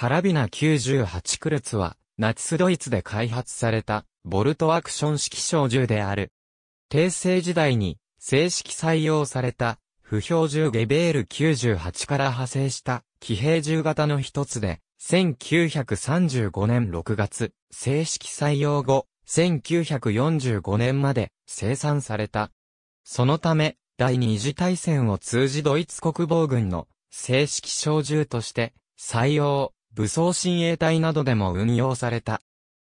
カラビナ98クルツは、ナチスドイツで開発された、ボルトアクション式小銃である。帝政時代に、正式採用された、不標銃ゲベール98から派生した、騎兵銃型の一つで、1935年6月、正式採用後、1945年まで生産された。そのため、第二次大戦を通じドイツ国防軍の正式小銃として採用、武装親衛隊などでも運用された。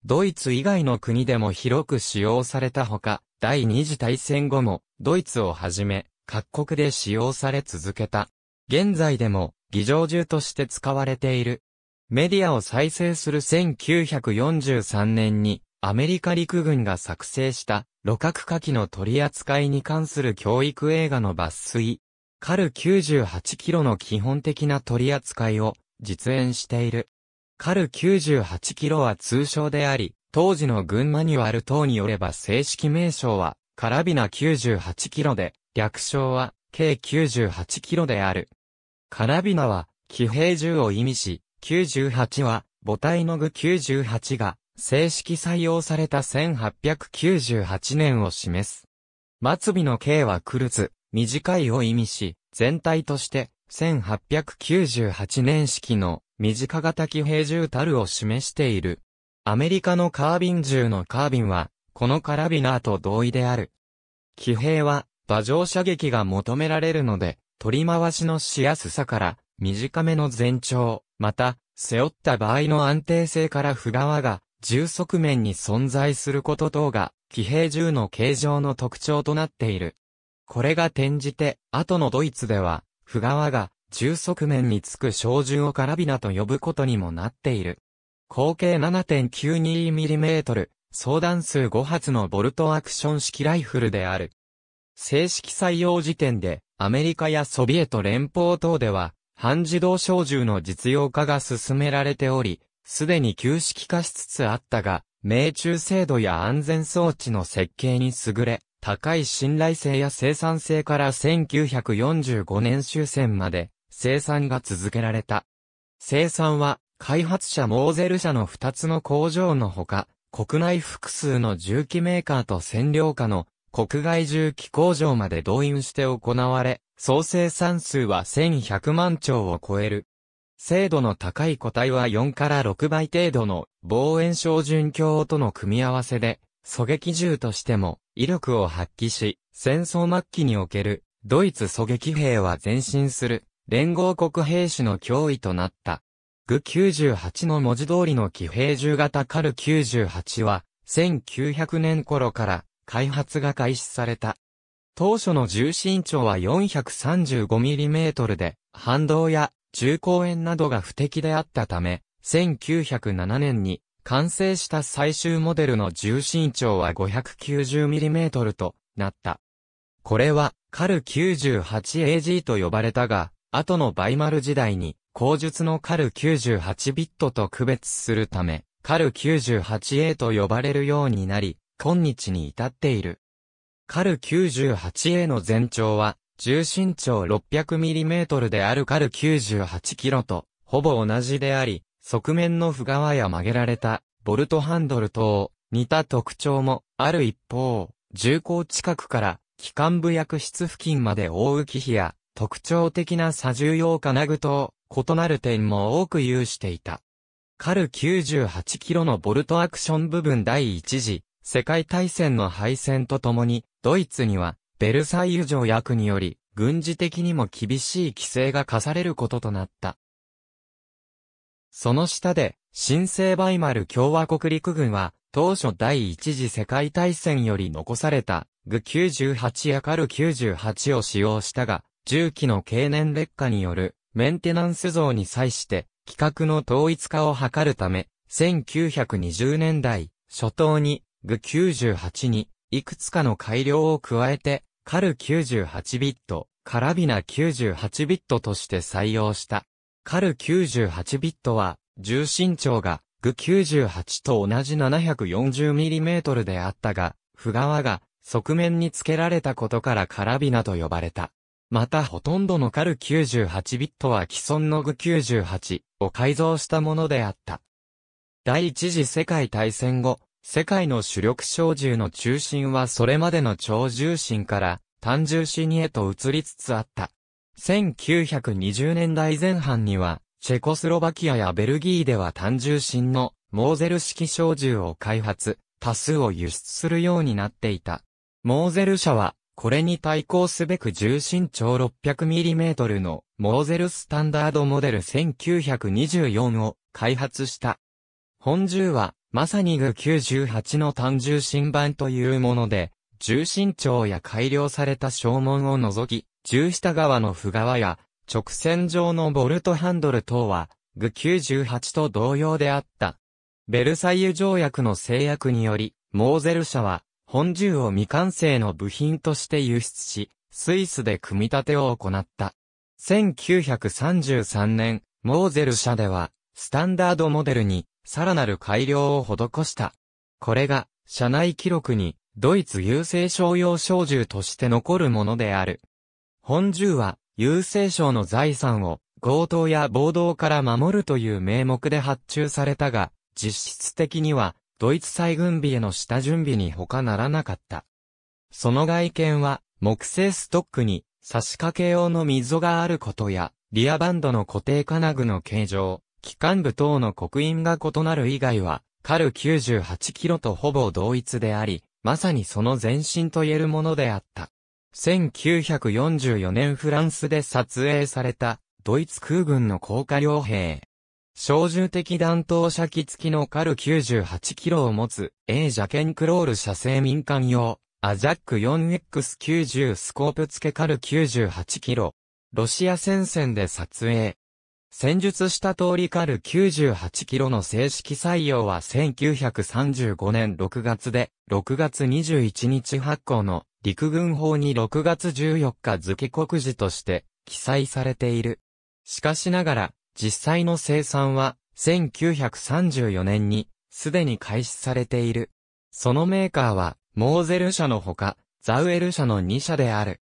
ドイツ以外の国でも広く使用されたほか、第二次大戦後も、ドイツをはじめ、各国で使用され続けた。現在でも、議場銃として使われている。メディアを再生する1943年に、アメリカ陸軍が作成した、路角火器の取り扱いに関する教育映画の抜粋。カル98キロの基本的な取り扱いを、実演している。カル98キロは通称であり、当時の軍マニュアル等によれば正式名称は、カラビナ98キロで、略称は、計98キロである。カラビナは、騎兵銃を意味し、98は、母体の具98が、正式採用された1898年を示す。末尾の K はクルツ、短いを意味し、全体として、1898年式の短型兵銃たるを示している。アメリカのカービン銃のカービンは、このカラビナーと同意である。騎兵は、馬上射撃が求められるので、取り回しのしやすさから、短めの前兆、また、背負った場合の安定性から不側が、銃側面に存在すること等が、騎兵銃の形状の特徴となっている。これが転じて、後のドイツでは、不側が、中側面につく照準をカラビナと呼ぶことにもなっている。口径 7.92mm、相談数5発のボルトアクション式ライフルである。正式採用時点で、アメリカやソビエト連邦等では、半自動小銃の実用化が進められており、すでに旧式化しつつあったが、命中精度や安全装置の設計に優れ、高い信頼性や生産性から1945年終戦まで生産が続けられた。生産は開発者モーゼル社の2つの工場のほか、国内複数の重機メーカーと占領下の国外重機工場まで動員して行われ、総生産数は1100万兆を超える。精度の高い個体は4から6倍程度の望遠症準鏡との組み合わせで、狙撃銃としても威力を発揮し、戦争末期におけるドイツ狙撃兵は前進する連合国兵士の脅威となった。具98の文字通りの騎兵銃型カル98は1900年頃から開発が開始された。当初の重心長は 435mm で反動や重公円などが不適であったため、1907年に完成した最終モデルの重心長は 590mm となった。これは、カル 98AG と呼ばれたが、後のバイマル時代に、工述のカル98ビットと区別するため、カル 98A と呼ばれるようになり、今日に至っている。カル 98A の全長は、重心長 600mm であるカル 98kg と、ほぼ同じであり、側面の不側や曲げられた、ボルトハンドル等、似た特徴もある一方、重工近くから機関部薬室付近まで覆う機比や特徴的な左重用金具と異なる点も多く有していた。カル98キロのボルトアクション部分第一次世界大戦の敗戦とともにドイツにはベルサイユ条約により軍事的にも厳しい規制が課されることとなった。その下で、新生バイマル共和国陸軍は、当初第一次世界大戦より残された、グ98やカル98を使用したが、重機の経年劣化によるメンテナンス像に際して、規格の統一化を図るため、1920年代初頭に、グ98に、いくつかの改良を加えて、カル98ビット、カラビナ98ビットとして採用した。カル98ビットは、重心長が、グ98と同じ 740mm であったが、不側が、側面に付けられたことからカラビナと呼ばれた。またほとんどのカル98ビットは既存のグ98を改造したものであった。第一次世界大戦後、世界の主力小銃の中心はそれまでの超重心から単重心へと移りつつあった。1920年代前半には、チェコスロバキアやベルギーでは単重心のモーゼル式小銃を開発、多数を輸出するようになっていた。モーゼル社は、これに対抗すべく重心長 600mm のモーゼルスタンダードモデル1924を開発した。本銃は、まさにグ98の単重心版というもので、重心長や改良された消門を除き、重下側の不側や、直線上のボルトハンドル等は、具98と同様であった。ベルサイユ条約の制約により、モーゼル社は、本銃を未完成の部品として輸出し、スイスで組み立てを行った。1933年、モーゼル社では、スタンダードモデルに、さらなる改良を施した。これが、社内記録に、ドイツ優勢商用小銃として残るものである。本獣は、郵政省の財産を、強盗や暴動から守るという名目で発注されたが、実質的には、ドイツ再軍備への下準備に他ならなかった。その外見は、木製ストックに、差し掛け用の溝があることや、リアバンドの固定金具の形状、機関部等の刻印が異なる以外は、カル98キロとほぼ同一であり、まさにその前身と言えるものであった。1944年フランスで撮影されたドイツ空軍の降下両兵。小銃的弾頭射器付きのカル98キロを持つ A ジャケンクロール射精民間用アジャック 4X90 スコープ付けカル98キロ。ロシア戦線で撮影。戦術した通りカル98キロの正式採用は1935年6月で、6月21日発行の陸軍法に6月14日付告示として記載されている。しかしながら、実際の生産は1934年にすでに開始されている。そのメーカーは、モーゼル社のほか、ザウエル社の2社である。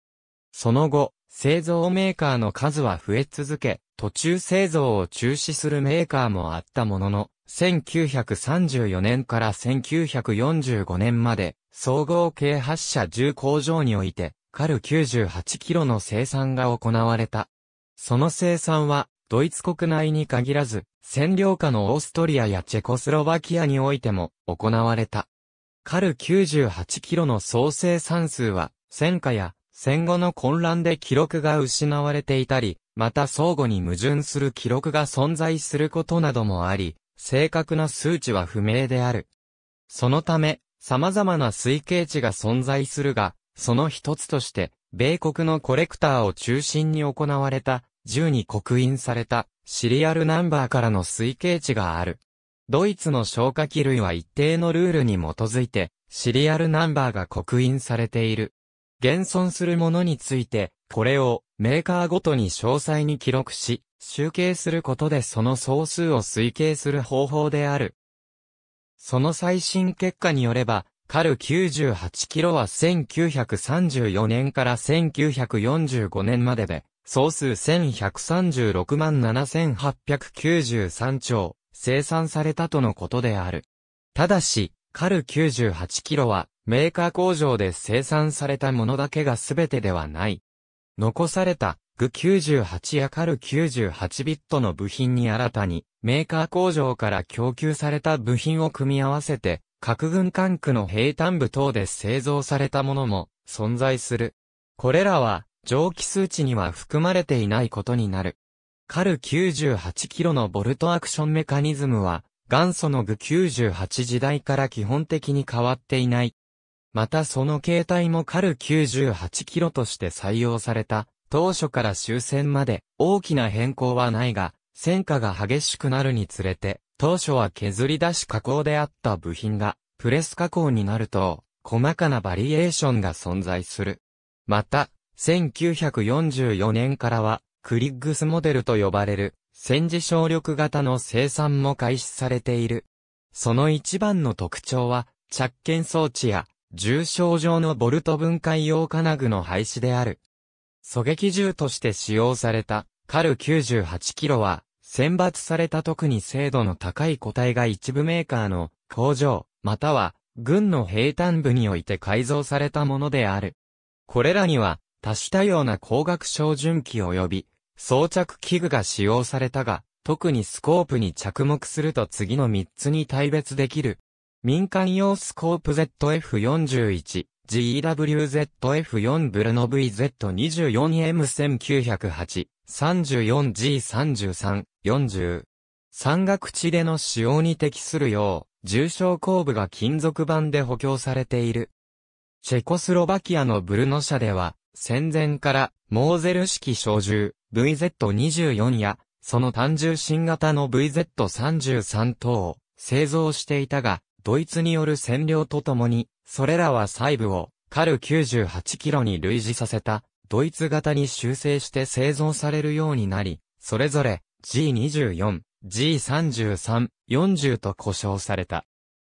その後、製造メーカーの数は増え続け、途中製造を中止するメーカーもあったものの、1934年から1945年まで、総合計8社10工場において、カル98キロの生産が行われた。その生産は、ドイツ国内に限らず、占領下のオーストリアやチェコスロバキアにおいても行われた。カル98キロの総生産数は、戦火や戦後の混乱で記録が失われていたり、また相互に矛盾する記録が存在することなどもあり、正確な数値は不明である。そのため、様々な推計値が存在するが、その一つとして、米国のコレクターを中心に行われた、銃に刻印された、シリアルナンバーからの推計値がある。ドイツの消火器類は一定のルールに基づいて、シリアルナンバーが刻印されている。現存するものについて、これをメーカーごとに詳細に記録し、集計することでその総数を推計する方法である。その最新結果によれば、カル98キロは1934年から1945年までで、総数1136万7893兆、生産されたとのことである。ただし、カル98キロは、メーカー工場で生産されたものだけが全てではない。残された、グ98やカル98ビットの部品に新たに、メーカー工場から供給された部品を組み合わせて、核軍管区の平坦部等で製造されたものも存在する。これらは、蒸気数値には含まれていないことになる。カル98キロのボルトアクションメカニズムは、元祖の具98時代から基本的に変わっていない。またその形態もカル98キロとして採用された、当初から終戦まで大きな変更はないが、戦火が激しくなるにつれて、当初は削り出し加工であった部品が、プレス加工になると、細かなバリエーションが存在する。また、1944年からは、クリッグスモデルと呼ばれる、戦時省力型の生産も開始されている。その一番の特徴は、着剣装置や重症状のボルト分解用金具の廃止である。狙撃銃として使用されたカル98キロは、選抜された特に精度の高い個体が一部メーカーの工場、または軍の兵端部において改造されたものである。これらには多種多様な光学照準器及び装着器具が使用されたが、特にスコープに着目すると次の3つに対別できる。民間用スコープ ZF41、GWZF4 ブルノ VZ24M1908、34G33、40。山岳地での使用に適するよう、重症後部が金属板で補強されている。チェコスロバキアのブルノ社では、戦前から、モーゼル式小銃、VZ24 や、その単純新型の VZ33 等を製造していたが、ドイツによる占領とともに、それらは細部を、カル98キロに類似させた、ドイツ型に修正して製造されるようになり、それぞれ G24、G33、40と呼称された。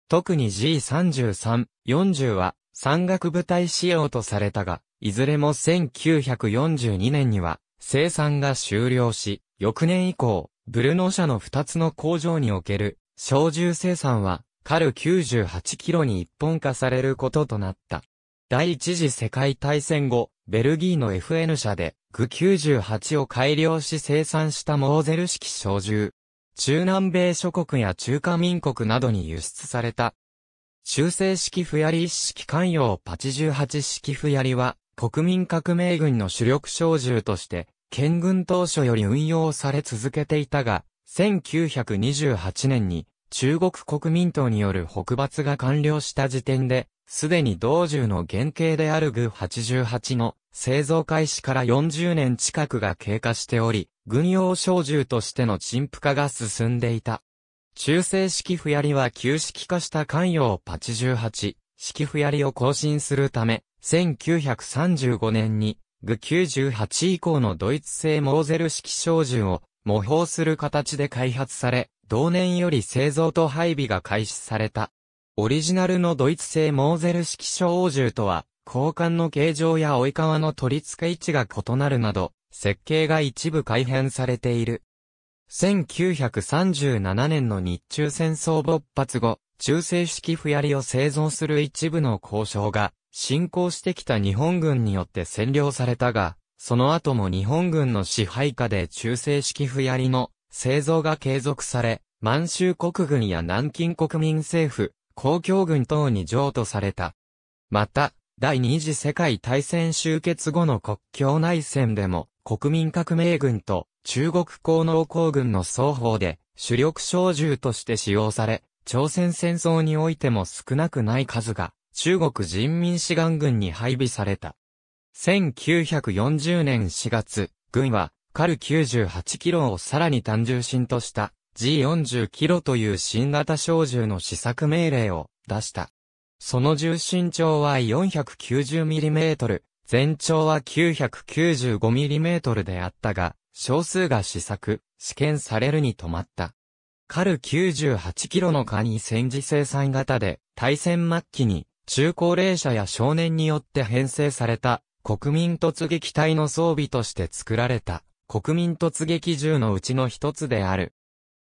特に G33、40は山岳部隊仕様とされたが、いずれも1942年には生産が終了し、翌年以降、ブルノ社の2つの工場における、小銃生産は、カル98キロに一本化されることとなった。第一次世界大戦後、ベルギーの FN 社で、グ98を改良し生産したモーゼル式小銃。中南米諸国や中華民国などに輸出された。中性式フヤリ一式関与88式フヤリは、国民革命軍の主力小銃として、県軍当初より運用され続けていたが、1928年に中国国民党による北伐が完了した時点で、すでに道中の原型であるグ88の製造開始から40年近くが経過しており、軍用小銃としての陳腐化が進んでいた。中性式不やりは旧式化した関与88式不やりを更新するため、1935年にグ98以降のドイツ製モーゼル式照準を模倣する形で開発され、同年より製造と配備が開始された。オリジナルのドイツ製モーゼル式照銃とは、交換の形状や追い革の取り付け位置が異なるなど、設計が一部改変されている。1937年の日中戦争勃発後、中性式フヤリを製造する一部の交渉が侵攻してきた日本軍によって占領されたが、その後も日本軍の支配下で中性式不槍の製造が継続され、満州国軍や南京国民政府、公共軍等に譲渡された。また、第二次世界大戦終結後の国境内戦でも、国民革命軍と中国高能工軍の双方で主力小銃として使用され、朝鮮戦争においても少なくない数が中国人民志願軍に配備された。1940年4月、軍は、カル98キロをさらに単純心とした G40 キロという新型小銃の試作命令を出した。その重心長は4 9 0トル、全長は9 9 5トルであったが、少数が試作、試験されるに止まった。カル98キロのカニ戦時生産型で、対戦末期に中高齢者や少年によって編成された、国民突撃隊の装備として作られた、国民突撃銃のうちの一つである。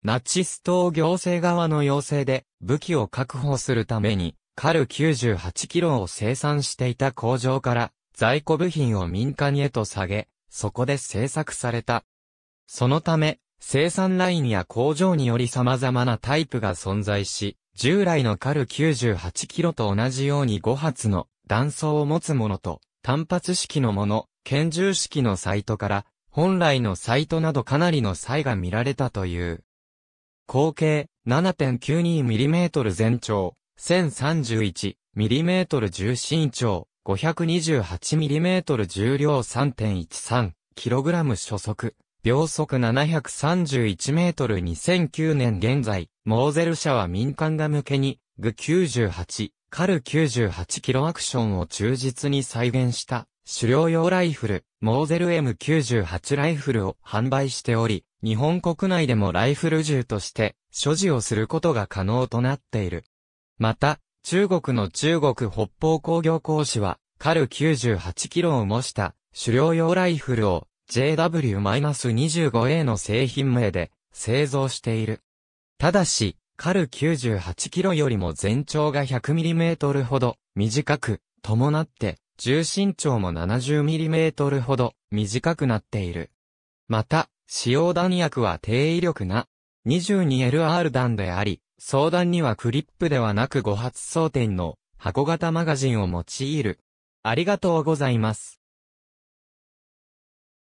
ナチス党行政側の要請で、武器を確保するために、カル98キロを生産していた工場から、在庫部品を民間へと下げ、そこで製作された。そのため、生産ラインや工場により様々なタイプが存在し、従来のカル98キロと同じように5発の弾倉を持つものと、単発式のもの、拳銃式のサイトから、本来のサイトなどかなりの差異が見られたという。口径 7.92mm 全長、1031mm 重心長、528mm 重量 3.13kg 初速、秒速731メートル2009年現在、モーゼル社は民間が向けに、グ98、カル98キロアクションを忠実に再現した、狩猟用ライフル、モーゼル M98 ライフルを販売しており、日本国内でもライフル銃として、所持をすることが可能となっている。また、中国の中国北方工業工師は、カル98キロを模した狩猟用ライフルを JW-25A の製品名で製造している。ただし、カル98キロよりも全長が1 0 0トルほど短く、伴って重心長も7 0トルほど短くなっている。また、使用弾薬は低威力な 22LR 弾であり、相談にはクリップではなく5発装填の箱型マガジンを用いる。ありがとうございます。